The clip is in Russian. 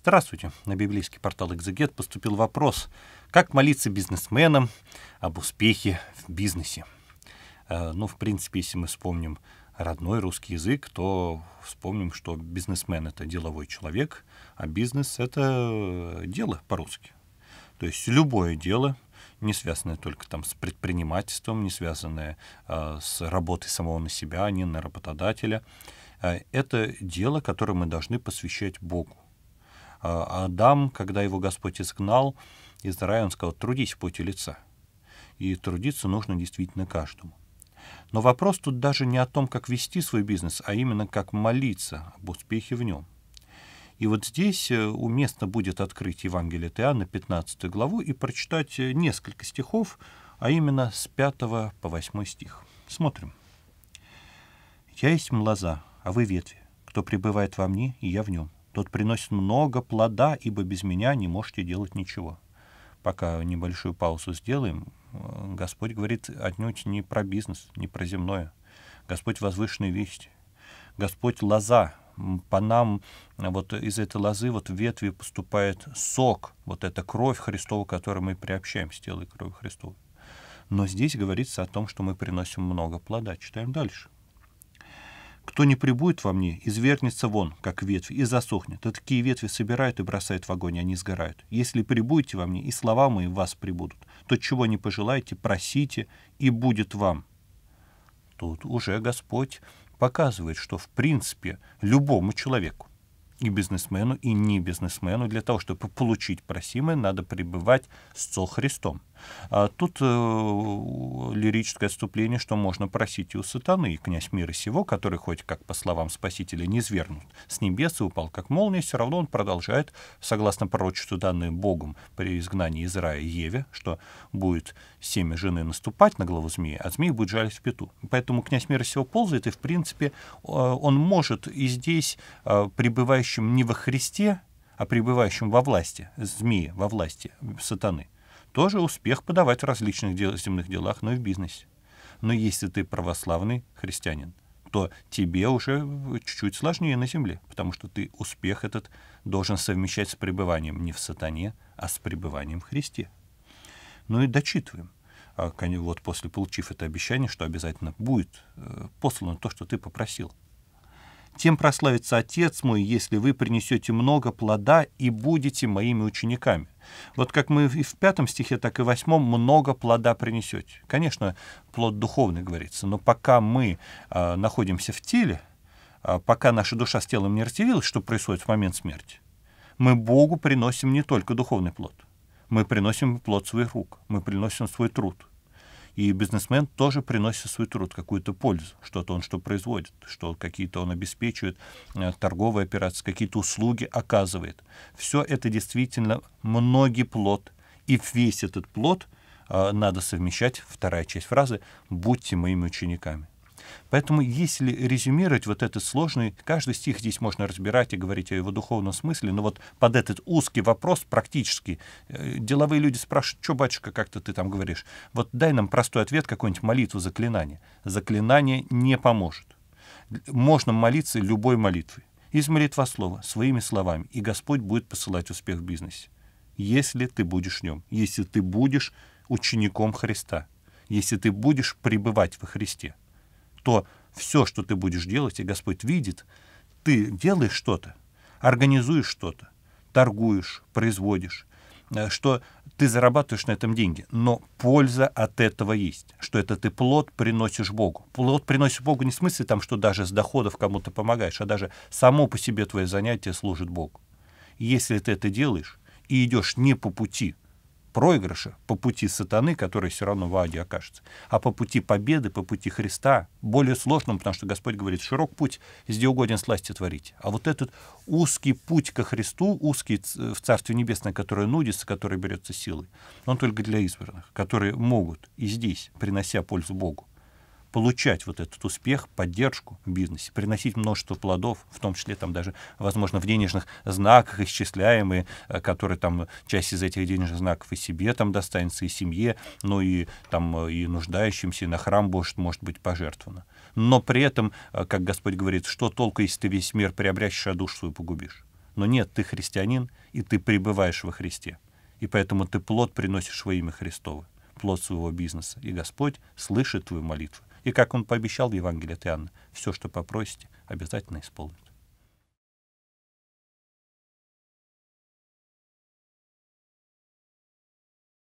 Здравствуйте. На библейский портал «Экзегет» поступил вопрос, как молиться бизнесменам об успехе в бизнесе. Э, ну, в принципе, если мы вспомним родной русский язык, то вспомним, что бизнесмен — это деловой человек, а бизнес — это э, дело по-русски. То есть любое дело, не связанное только там с предпринимательством, не связанное э, с работой самого на себя, а не на работодателя, э, это дело, которое мы должны посвящать Богу. А, Адам, когда его Господь изгнал из рая, он сказал, трудись в лица. И трудиться нужно действительно каждому. Но вопрос тут даже не о том, как вести свой бизнес, а именно как молиться об успехе в нем. И вот здесь э, уместно будет открыть Евангелие от Иоанна, 15 главу, и прочитать э, несколько стихов, а именно с 5 по 8 стих. Смотрим. «Я есть млаза, а вы ветви. Кто пребывает во мне, и я в нем. Тот приносит много плода, ибо без меня не можете делать ничего. Пока небольшую паузу сделаем, э, Господь говорит отнюдь не про бизнес, не про земное. Господь возвышенный весть. Господь лоза. По нам э, вот из этой лозы вот в ветви поступает сок, вот эта кровь Христова, которой мы приобщаемся, тело и кровь Христова. Но здесь говорится о том, что мы приносим много плода. Читаем дальше. Кто не прибудет во мне, извергнется вон, как ветвь, и засохнет. А такие ветви собирают и бросают в огонь, они сгорают. Если прибудете во мне, и слова мои в вас прибудут, то чего не пожелаете, просите, и будет вам. Тут уже Господь показывает, что в принципе любому человеку, и бизнесмену, и не бизнесмену, для того, чтобы получить просимое, надо пребывать со Христом. А тут э, лирическое отступление, что можно просить и у сатаны, и князь мира сего, который хоть, как по словам Спасителя, не свергнут с небес и упал как молния, все равно он продолжает, согласно пророчеству, данным Богом при изгнании из рая Еве, что будет семя жены наступать на голову змеи, а змеи будет жалить в пету. Поэтому князь мира сего ползает, и, в принципе, э, он может и здесь, э, пребывающим не во Христе, а пребывающим во власти, змеи во власти сатаны – тоже успех подавать в различных дел, земных делах, но и в бизнесе. Но если ты православный христианин, то тебе уже чуть-чуть сложнее на земле, потому что ты успех этот должен совмещать с пребыванием не в сатане, а с пребыванием в Христе. Ну и дочитываем. А вот после получив это обещание, что обязательно будет э, послано то, что ты попросил. Тем прославится Отец мой, если вы принесете много плода и будете моими учениками. Вот как мы и в пятом стихе, так и в восьмом много плода принесете. Конечно, плод духовный говорится, но пока мы э, находимся в теле, э, пока наша душа с телом не разделилась, что происходит в момент смерти, мы Богу приносим не только духовный плод, мы приносим плод своих рук, мы приносим свой труд – и бизнесмен тоже приносит свой труд, какую-то пользу. Что-то он что производит, что какие-то он обеспечивает, э, торговые операции, какие-то услуги оказывает. Все это действительно многий плод. И весь этот плод э, — надо совмещать, вторая часть фразы, будьте моими учениками. Поэтому, если резюмировать вот этот сложный, каждый стих здесь можно разбирать и говорить о его духовном смысле, но вот под этот узкий вопрос практически э, деловые люди спрашивают, что, батюшка, как-то ты там говоришь? Вот дай нам простой ответ, какую-нибудь молитву, заклинание. Заклинание не поможет. Можно молиться любой молитвой. Из молитвослова, своими словами, и Господь будет посылать успех в бизнесе. Если ты будешь в нем, если ты будешь учеником Христа, если ты будешь пребывать во Христе то все, что ты будешь делать, и Господь видит, ты делаешь что-то, организуешь что-то, торгуешь, производишь, э, что ты зарабатываешь на этом деньги, но польза от этого есть, что это ты плод приносишь Богу. Плод приносишь Богу не в смысле там, что даже с доходов кому-то помогаешь, а даже само по себе твое занятие служит Богу. если ты это делаешь и идешь не по пути – проигрыша, по пути сатаны, который все равно в аде окажется, а по пути победы, по пути Христа, более сложным, потому что Господь говорит, широк путь, где угоден сласти творить. А вот этот узкий путь ко Христу, узкий в Царстве Небесное, который нудится, который берется силой, он только для избранных, которые могут и здесь, принося пользу Богу, получать вот этот успех, поддержку в бизнесе, приносить множество плодов, в том числе там даже, возможно, в денежных знаках исчисляемые, э, которые там часть из этих денежных знаков и себе там достанется, и семье, ну и там э, и нуждающимся, и на храм может, может быть пожертвовано. Но при этом, э, как Господь говорит, что толку, если ты весь мир приобрящешь, а душу свою погубишь? Но нет, ты христианин, и ты пребываешь во Христе. И поэтому ты плод приносишь во имя Христово, плод своего бизнеса. И Господь слышит твою молитву. И как он пообещал в Евангелии от Иоанна, все, что попросите, обязательно исполнит.